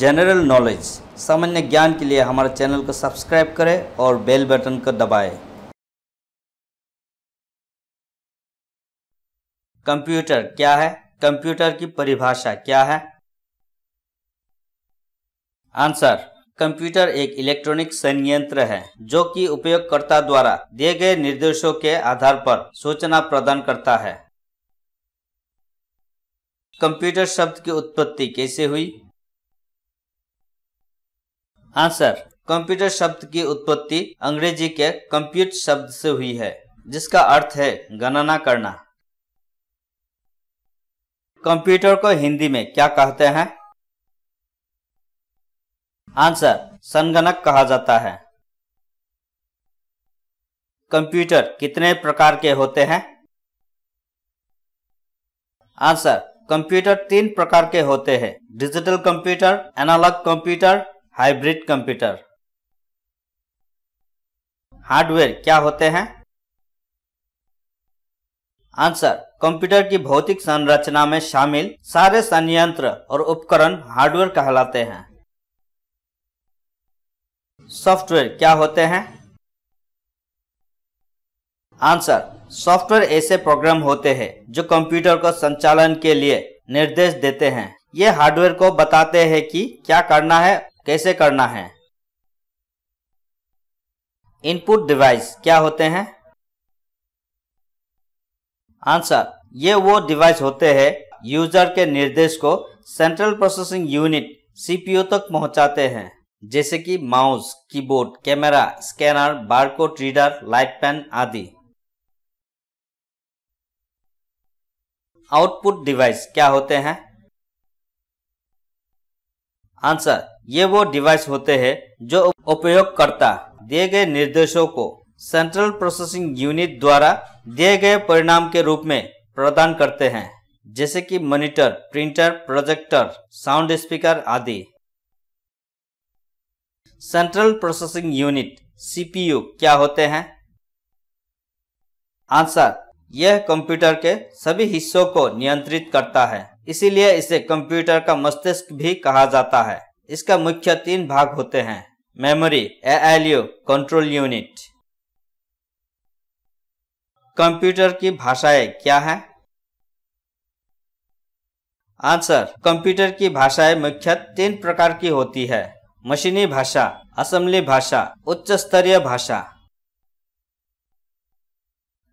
General knowledge सामान्य ज्ञान के लिए हमारे चैनल को सब्सक्राइब करें और बेल बटन को दबाएं। कंप्यूटर क्या है कंप्यूटर की परिभाषा क्या है आंसर कंप्यूटर एक इलेक्ट्रॉनिक संयंत्र है जो कि उपयोगकर्ता द्वारा दिए गए निर्देशों के आधार पर सूचना प्रदान करता है कंप्यूटर शब्द की उत्पत्ति कैसे हुई आंसर हाँ, कंप्यूटर शब्द की उत्पत्ति अंग्रेजी के कंप्यूट शब्द से हुई है जिसका अर्थ है गणना करना कंप्यूटर को हिंदी में क्या कहते हैं आंसर संगणक कहा जाता है कंप्यूटर कितने प्रकार के होते हैं आंसर कंप्यूटर तीन प्रकार के होते हैं digital computer analogue computer hybrid computer hardware क्या होते हैं आंसर कंप्यूटर की भौतिक संरचना में शामिल सारे संयंत्र और उपकरण हार्डवेयर कहलाते हैं सॉफ्टवेयर क्या होते हैं आंसर सॉफ्टवेयर ऐसे प्रोग्राम होते हैं जो कंप्यूटर को संचालन के लिए निर्देश देते हैं ये हार्डवेयर को बताते हैं कि क्या करना है कैसे करना है इनपुट डिवाइस क्या होते हैं आंसर ये वो डिवाइस होते हैं यूजर के निर्देश को सेंट्रल प्रोसेसिंग यूनिट सीपीओ तक पहुंचाते हैं जैसे कि mouse keyboard camera scanner barcode reader light pen आदि आउटपुट डिवाइस क्या होते हैं आंसर ये वो डिवाइस होते हैं जो उपयोगकर्ता दिए गए निर्देशों को सेंट्रल प्रोसेसिंग यूनिट द्वारा दिए गए परिणाम के रूप में प्रदान करते हैं जैसे कि monitor, printer projector sound speaker आदि सेंट्रल प्रोसेसिंग यूनिट सीपीयू क्या होते हैं आंसर यह कंप्यूटर के सभी हिस्सों को नियंत्रित करता है इसीलिए इसे कंप्यूटर का मस्तिष्क भी कहा जाता है इसका मुख्य तीन भाग होते हैं memory U control unit computer की भाषाएं क्या है आंसर कंप्यूटर की भाषाएं मुख्य तीन प्रकार की होती है मशीनी भाषा असम्बली भाषा उच्च स्तरीय भाषा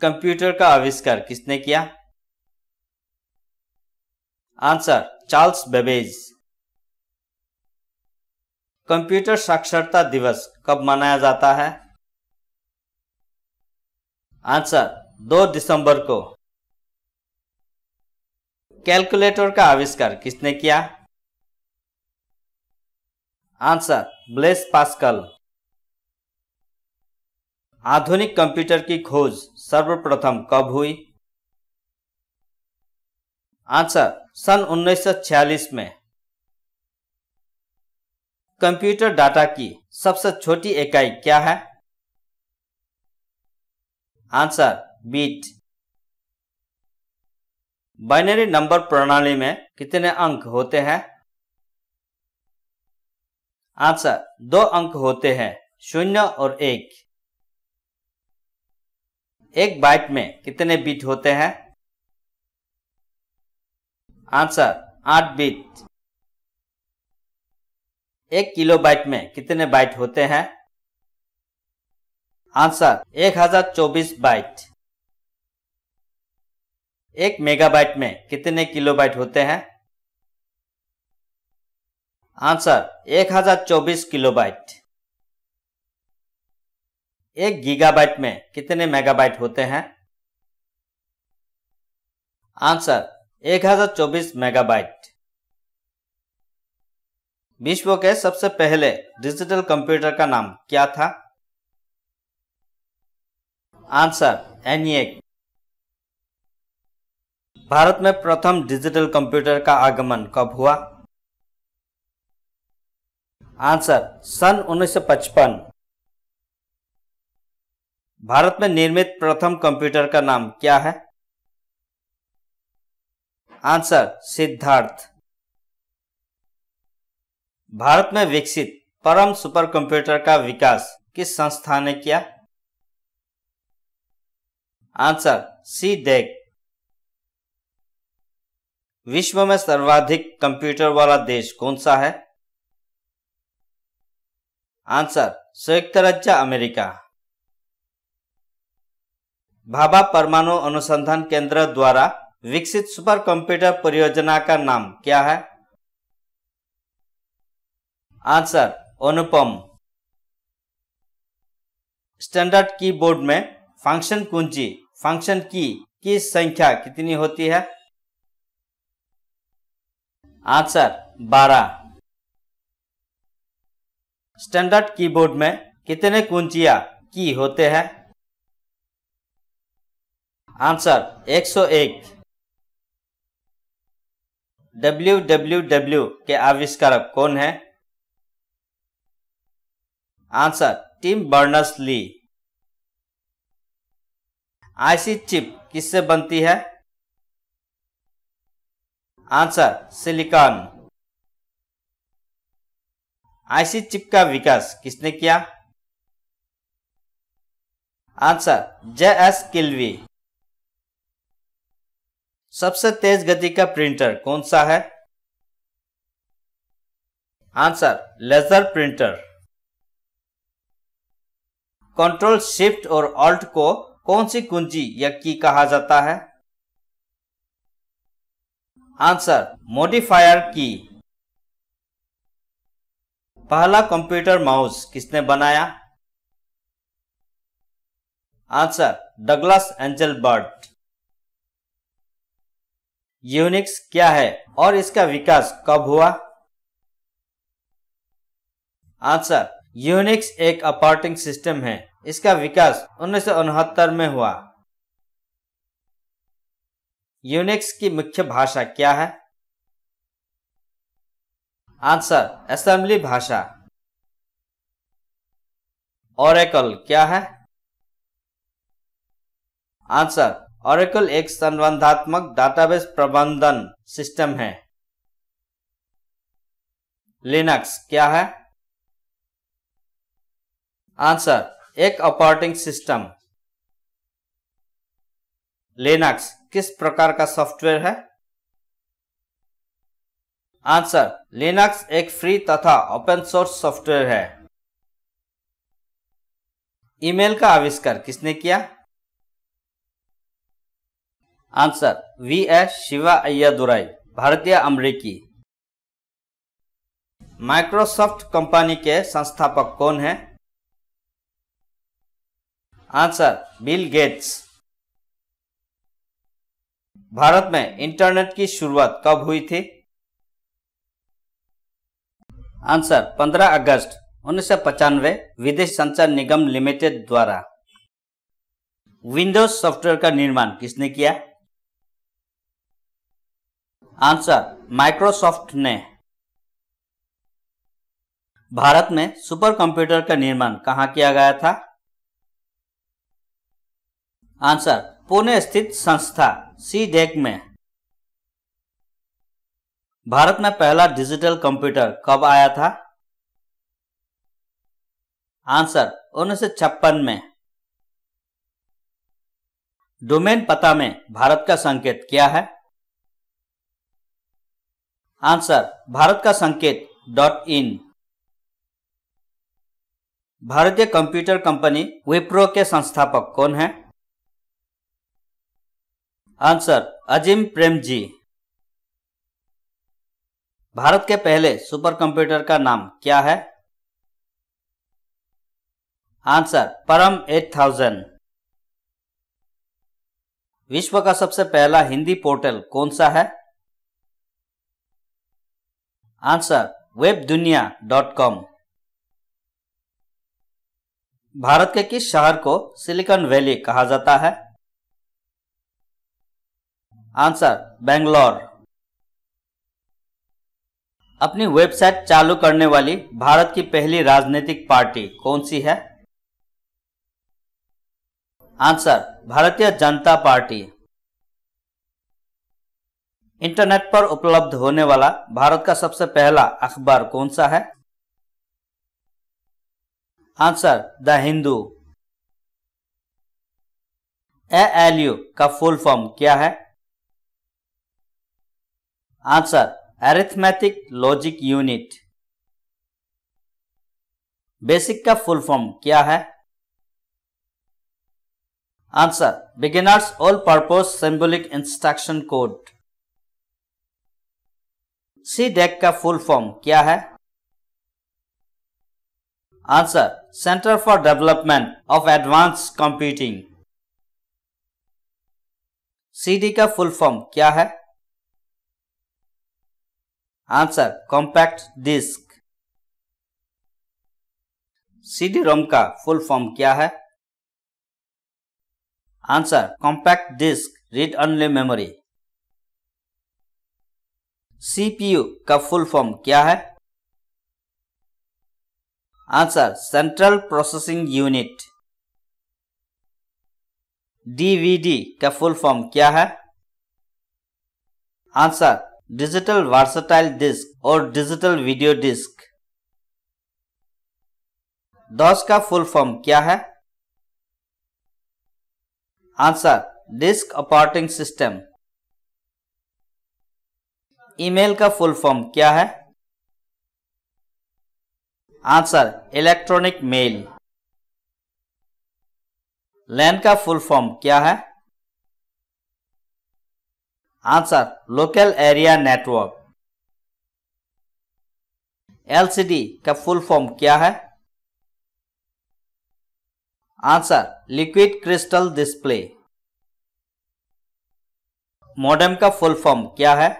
कंप्यूटर का आविष्कार किसने किया आंसर चार्ल्स बेबेज कंप्यूटर साक्षरता दिवस कब मनाया जाता है आंसर 2 दिसंबर को कैलकुलेटर का आविष्कार किसने किया आंसर ब्लेस पास्कल आधुनिक कंप्यूटर की खोज सर्वप्रथम कब हुई आंसर सन 1946 में कंप्यूटर डाटा की सबसे छोटी इकाई क्या है आंसर बीट बाइनरी नंबर प्रणाली में कितने अंक होते हैं आंसर दो अंक होते हैं शून्य और एक एक बाइट में कितने बीट होते हैं आंसर आठ बीट एक किलो बाइट में कितने बाइट होते हैं आंसर एक हजार चौबीस बाइट एक मेगाबाइट में कितने किलोबाइट होते हैं आंसर एक हजार किलो किलोबाइट एक गीगाबाइट में कितने मेगाबाइट होते हैं आंसर एक हजार चौबीस मेगाबाइट विश्व के सबसे पहले डिजिटल कंप्यूटर का नाम क्या था आंसर एनिएक भारत में प्रथम डिजिटल कंप्यूटर का आगमन कब हुआ आंसर सन 1955 भारत में निर्मित प्रथम कंप्यूटर का नाम क्या है आंसर सिद्धार्थ भारत में विकसित परम सुपर कंप्यूटर का विकास किस संस्था ने किया आंसर सी डेग विश्व में सर्वाधिक कंप्यूटर वाला देश कौन सा है आंसर संयुक्त राज्य अमेरिका भाभा परमाणु अनुसंधान केंद्र द्वारा विकसित सुपर कंप्यूटर परियोजना का नाम क्या है आंसर अनुपम स्टैंडर्ड कीबोर्ड में फंक्शन कुंजी फंक्शन की की संख्या कितनी होती है आंसर 12 स्टैंडर्ड कीबोर्ड में कितने कुंजिया की होते हैं आंसर 101 डब्ल्यू के आविष्कारक कौन है answer Tim Berners Lee IC chip किससे बनती है आंसर सिलिकॉन आईसी चिप का विकास किसने किया आंसर जे एस किल्वी सबसे तेज गति का प्रिंटर कौन सा है answer laser printer control shift और ऑल्ट को कौन सी कुंजी या की कहा जाता है आंसर मॉडिफायर की पहला कंप्यूटर माउस किसने बनाया answer Douglas Engelbart Unix क्या है और इसका विकास कब हुआ आंसर यूनिक्स एक ऑपरेटिंग सिस्टम है इसका विकास उन्नीस में हुआ यूनिक्स की मुख्य भाषा क्या है आंसर असेंबली भाषा ओरेकल क्या है आंसर Oracle एक संबंधात्मक डाटाबेस प्रबंधन सिस्टम है लिनक्स क्या है आंसर एक ऑपरेटिंग सिस्टम लिनक्स किस प्रकार का सॉफ्टवेयर है आंसर लिनक्स एक फ्री तथा ओपन सोर्स सॉफ्टवेयर है ईमेल का आविष्कार किसने किया answer V S Shiva Durai भारतीय अमरीकी माइक्रोसॉफ्ट कंपनी के संस्थापक कौन है आंसर बिल गेट्स भारत में इंटरनेट की शुरुआत कब हुई थी आंसर 15 अगस्त उन्नीस विदेश संचार निगम लिमिटेड द्वारा विंडोज सॉफ्टवेयर का निर्माण किसने किया आंसर माइक्रोसॉफ्ट ने भारत में सुपर कंप्यूटर का निर्माण कहां किया गया था आंसर पुणे स्थित संस्था सी डेक में भारत में पहला डिजिटल कंप्यूटर कब आया था आंसर उन्नीस में डोमेन पता में भारत का संकेत क्या है आंसर भारत का संकेत डॉट इन भारतीय कंप्यूटर कंपनी विप्रो के संस्थापक कौन है आंसर अजीम प्रेम जी भारत के पहले सुपर कंप्यूटर का नाम क्या है आंसर परम 8000 विश्व का सबसे पहला हिंदी पोर्टल कौन सा है answer web Duniya dot com Bharat के किस शहर को सिलिकॉन वैली कहा जाता है आंसर बेंगलोर अपनी वेबसाइट चालू करने वाली भारत की पहली राजनीतिक पार्टी कौन सी है आंसर भारतीय जनता पार्टी इंटरनेट पर उपलब्ध होने वाला भारत का सबसे पहला अखबार कौन सा है answer the Hindu L U का फुल फॉर्म क्या है answer arithmetic logic unit basic का फुल फॉर्म क्या है answer beginners all purpose symbolic instruction code C DAC का फुल फॉर्म क्या है answer centre for development of advance computing CD का फुल फॉर्म क्या है answer compact disc CD ROM का फुल फॉर्म क्या है answer compact disc read only memory CPU का फुल फॉर्म क्या है answer central processing unit DVD का फुल फॉर्म क्या है आंसर डिजिटल वर्सटाइल डिस्क और डिजिटल वीडियो डिस्क डॉस का फुल फॉर्म क्या है answer disk operating system email का फुल फॉर्म क्या है आंसर इलेक्ट्रॉनिक मेल लैन का फुल फॉर्म क्या है answer local area network LCD का फुल फॉर्म क्या है answer liquid crystal display modem का फुल फॉर्म क्या है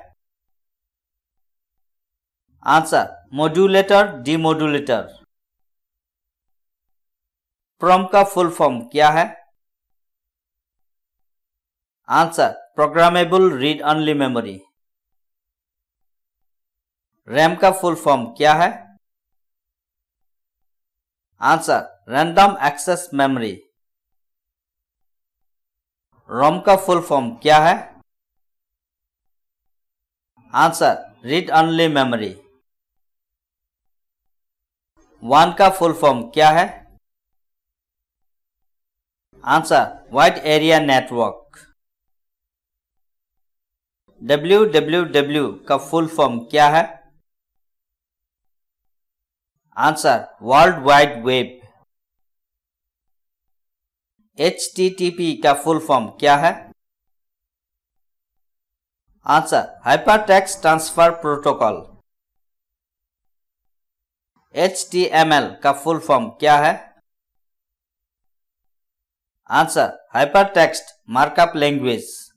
आंसर Modulator Demodulator प्रम का फुल फॉर्म क्या है answer programmable read only memory RAM का फुल फॉर्म क्या है answer random access memory ROM का फुल फॉर्म क्या है आंसर रीड ऑनली मेमोरी वन का फुल फॉर्म क्या है answer wide area network W W W का फुल फॉर्म क्या है answer world wide web H का फुल फॉर्म क्या है answer hypertext transfer protocol H T M L का फुल फॉर्म क्या है answer hyper text markup language